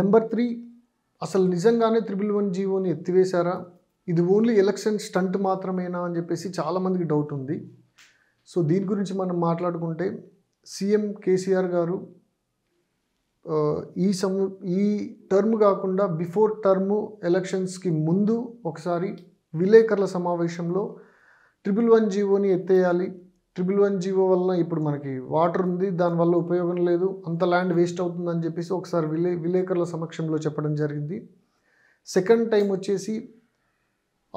number three అసలు నిజంగానే triple one జీవోని ఎత్తివేశారా ఇది ఓన్లీ ఎలక్షన్ స్టంట్ మాత్రమేనా అని చెప్పేసి చాలామందికి డౌట్ ఉంది సో దీని గురించి మనం మాట్లాడుకుంటే సీఎం కేసీఆర్ గారు ఈ సమ ఈ టర్మ్ కాకుండా బిఫోర్ టర్మ్ ఎలక్షన్స్కి ముందు ఒకసారి విలేకరుల సమావేశంలో ట్రిపుల్ వన్ జీవోని ఎత్తేయాలి ట్రిపుల్ వన్ జీవో వల్ల ఇప్పుడు మనకి వాటర్ ఉంది దానివల్ల ఉపయోగం లేదు అంత ల్యాండ్ వేస్ట్ అవుతుందని చెప్పేసి ఒకసారి విలే విలేకరుల సమక్షంలో చెప్పడం జరిగింది సెకండ్ టైం వచ్చేసి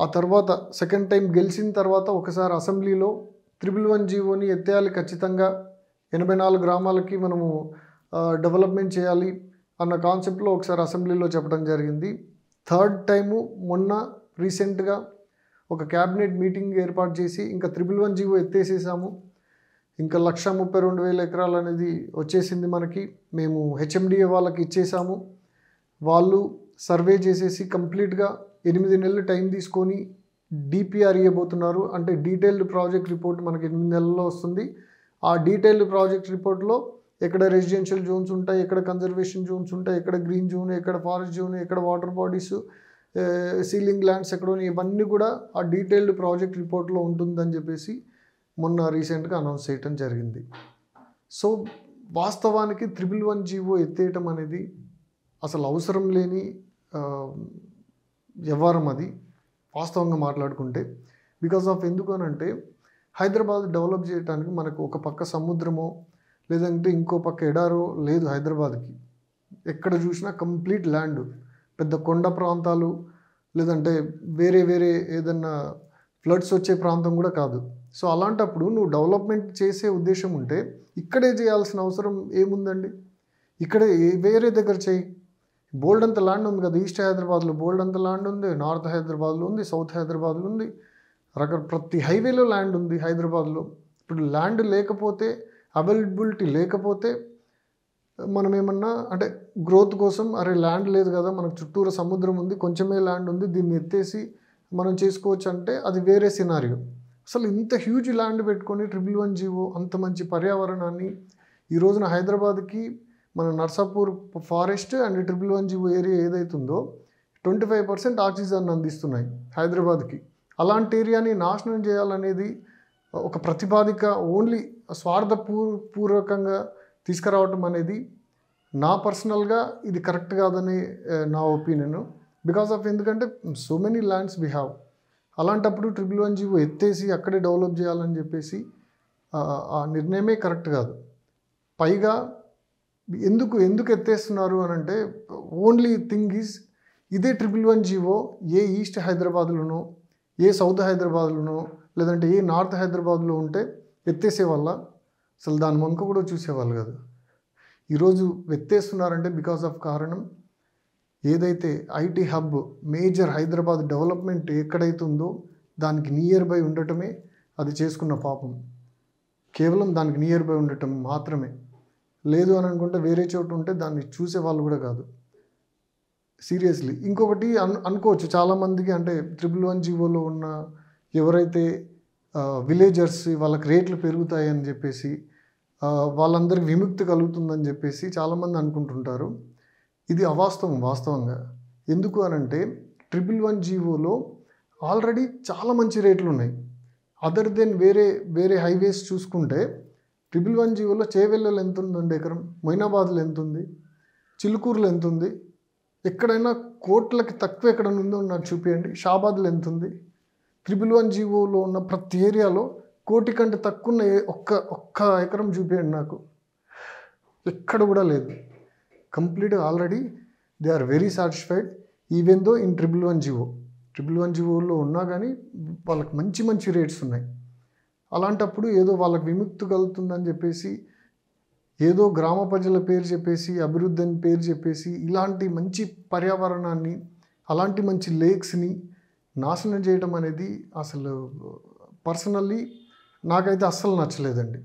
ఆ తర్వాత సెకండ్ టైం గెలిచిన తర్వాత ఒకసారి అసెంబ్లీలో త్రిబుల్ వన్ జీవోని ఎత్తేయాలి ఖచ్చితంగా ఎనభై నాలుగు గ్రామాలకి మనము డెవలప్మెంట్ చేయాలి అన్న కాన్సెప్ట్లో ఒకసారి అసెంబ్లీలో చెప్పడం జరిగింది థర్డ్ టైము మొన్న రీసెంట్గా ఒక క్యాబినెట్ మీటింగ్ ఏర్పాటు చేసి ఇంకా త్రిపుల్ వన్ జీవో ఎత్తేసేసాము ఇంకా లక్ష ముప్పై రెండు వేల ఎకరాలు అనేది వచ్చేసింది మనకి మేము హెచ్ఎండిఏ వాళ్ళకి ఇచ్చేసాము వాళ్ళు సర్వే చేసేసి కంప్లీట్గా ఎనిమిది నెలలు టైం తీసుకొని డిపిఆర్ ఇవ్వబోతున్నారు అంటే డీటెయిల్డ్ ప్రాజెక్ట్ రిపోర్ట్ మనకి ఎనిమిది నెలల్లో వస్తుంది ఆ డీటెయిల్డ్ ప్రాజెక్ట్ రిపోర్ట్లో ఎక్కడ రెసిడెన్షియల్ జోన్స్ ఉంటాయి ఎక్కడ కన్జర్వేషన్ జోన్స్ ఉంటాయి ఎక్కడ గ్రీన్ జోన్ ఎక్కడ ఫారెస్ట్ జోన్ ఎక్కడ వాటర్ బాడీస్ సీలింగ్ ల్యాండ్స్ ఎక్కడ ఇవన్నీ కూడా ఆ డీటెయిల్డ్ ప్రాజెక్ట్ రిపోర్ట్లో ఉంటుందని చెప్పేసి మొన్న రీసెంట్గా అనౌన్స్ చేయటం జరిగింది సో వాస్తవానికి త్రిబుల్ వన్ జీవో ఎత్తేయటం అనేది అసలు అవసరం లేని వ్యవహారం అది వాస్తవంగా మాట్లాడుకుంటే బికాస్ ఆఫ్ ఎందుకు అంటే హైదరాబాద్ డెవలప్ చేయడానికి మనకు ఒక పక్క సముద్రమో లేదంటే ఇంకో పక్క ఎడారో లేదు హైదరాబాద్కి ఎక్కడ చూసినా కంప్లీట్ ల్యాండ్ పెద్ద కొండ ప్రాంతాలు లేదంటే వేరే వేరే ఏదన్నా ఫ్లడ్స్ వచ్చే ప్రాంతం కూడా కాదు సో అలాంటప్పుడు నువ్వు డెవలప్మెంట్ చేసే ఉద్దేశం ఉంటే ఇక్కడే చేయాల్సిన అవసరం ఏముందండి ఇక్కడే వేరే దగ్గర చేయి బోల్డ్ అంత ల్యాండ్ ఉంది కదా ఈస్ట్ హైదరాబాద్లో బోల్డ్ అంత ల్యాండ్ ఉంది నార్త్ హైదరాబాద్లో ఉంది సౌత్ హైదరాబాద్లో ఉంది రక ప్రతి హైవేలో ల్యాండ్ ఉంది హైదరాబాద్లో ఇప్పుడు ల్యాండ్ లేకపోతే అవైలబిలిటీ లేకపోతే మనం ఏమన్నా అంటే గ్రోత్ కోసం అరే ల్యాండ్ లేదు కదా మనకు చుట్టూరు సముద్రం ఉంది కొంచెమే ల్యాండ్ ఉంది దీన్ని ఎత్తేసి మనం చేసుకోవచ్చు అంటే అది వేరే సినారియో అసలు ఇంత హ్యూజ్ ల్యాండ్ పెట్టుకొని ట్రిపుల్ వన్ జీవో అంత మంచి పర్యావరణాన్ని ఈ రోజున హైదరాబాద్కి మన Narsapur forest and triple one GO area ఏదైతుందో ట్వంటీ ఫైవ్ పర్సెంట్ ఆక్సిజన్ అందిస్తున్నాయి హైదరాబాద్కి అలాంటి ఏరియాని నాశనం చేయాలనేది ఒక ప్రతిపాదిక ఓన్లీ స్వార్థపూర్ పూర్వకంగా తీసుకురావటం అనేది నా పర్సనల్గా ఇది కరెక్ట్ కాదని నా ఒపీనియన్ బికాస్ ఆఫ్ ఎందుకంటే so many lands we have అలాంటప్పుడు ట్రిపుల్ వన్ జీవో ఎత్తేసి అక్కడే డెవలప్ చేయాలని చెప్పేసి ఆ నిర్ణయమే కరెక్ట్ కాదు పైగా ఎందుకు ఎందుకు ఎత్తేస్తున్నారు అని అంటే ఓన్లీ థింగ్ ఈజ్ ఇదే ట్రిపుల్ వన్ జీవో ఏ ఈస్ట్ హైదరాబాద్లోనో ఏ సౌత్ హైదరాబాద్లోనో లేదంటే ఏ నార్త్ హైదరాబాద్లో ఉంటే ఎత్తేసే వల్ల అసలు దాని వంక కూడా చూసేవాళ్ళు కాదు ఈరోజు వెత్తేస్తున్నారంటే బికాస్ ఆఫ్ కారణం ఏదైతే IT hub major Hyderabad development ఎక్కడైతే ఉందో దానికి నియర్ బై ఉండటమే అది చేసుకున్న పాపం కేవలం దానికి నియర్ బై ఉండటం మాత్రమే లేదు అని అనుకుంటే వేరే చోటు ఉంటే దాన్ని చూసేవాళ్ళు కూడా కాదు సీరియస్లీ ఇంకొకటి అన్ అనుకోవచ్చు చాలామందికి అంటే ట్రిపుల్ వన్ జీవోలో ఉన్న ఎవరైతే విలేజర్స్ వాళ్ళకి రేట్లు పెరుగుతాయని చెప్పేసి వాళ్ళందరికి విముక్తి కలుగుతుందని చెప్పేసి చాలామంది అనుకుంటుంటారు ఇది అవాస్తవం వాస్తవంగా ఎందుకు అనంటే ట్రిపుల్ వన్ జీవోలో ఆల్రెడీ చాలా మంచి రేట్లు ఉన్నాయి అదర్ దెన్ వేరే వేరే హైవేస్ చూసుకుంటే ట్రిపుల్ వన్ జీవోలో చేవెళ్ళలు ఎంత ఉందండి ఎకరం మొయినాబాద్లో ఎంత ఉంది చిలుకూరులు ఎంత ఉంది ఎక్కడైనా కోట్లకి తక్కువ ఎక్కడ ఉందో నాకు చూపించండి షాబాద్లో ఎంత ఉంది ట్రిపుల్ వన్ జీవోలో ఉన్న ప్రతి ఏరియాలో కోటి కంటే తక్కువ ఒక్క ఒక్క ఎకరం చూపించండి నాకు ఎక్కడ కూడా లేదు complete already they are very satisfied even though in triple one GO triple one జివోలో ఉన్నా కానీ వాళ్ళకి మంచి మంచి రేట్స్ ఉన్నాయి అలాంటప్పుడు ఏదో వాళ్ళకి విముక్తి కలుగుతుందని చెప్పేసి ఏదో గ్రామ ప్రజల పేరు చెప్పేసి అభివృద్ధి అని పేరు చెప్పేసి ఇలాంటి మంచి పర్యావరణాన్ని అలాంటి మంచి లేక్స్ని నాశనం చేయడం అనేది అసలు పర్సనల్లీ నాకైతే అస్సలు నచ్చలేదండి